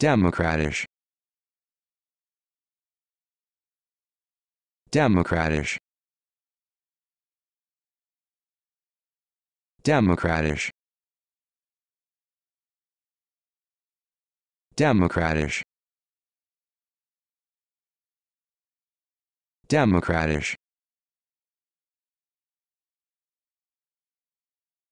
Democratish Democratish Democratish Democratish Democratish